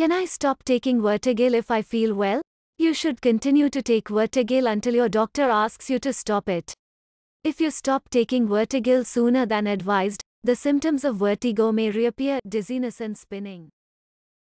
Can I stop taking Vertigil if I feel well? You should continue to take Vertigil until your doctor asks you to stop it. If you stop taking Vertigil sooner than advised, the symptoms of vertigo may reappear, dizziness and spinning.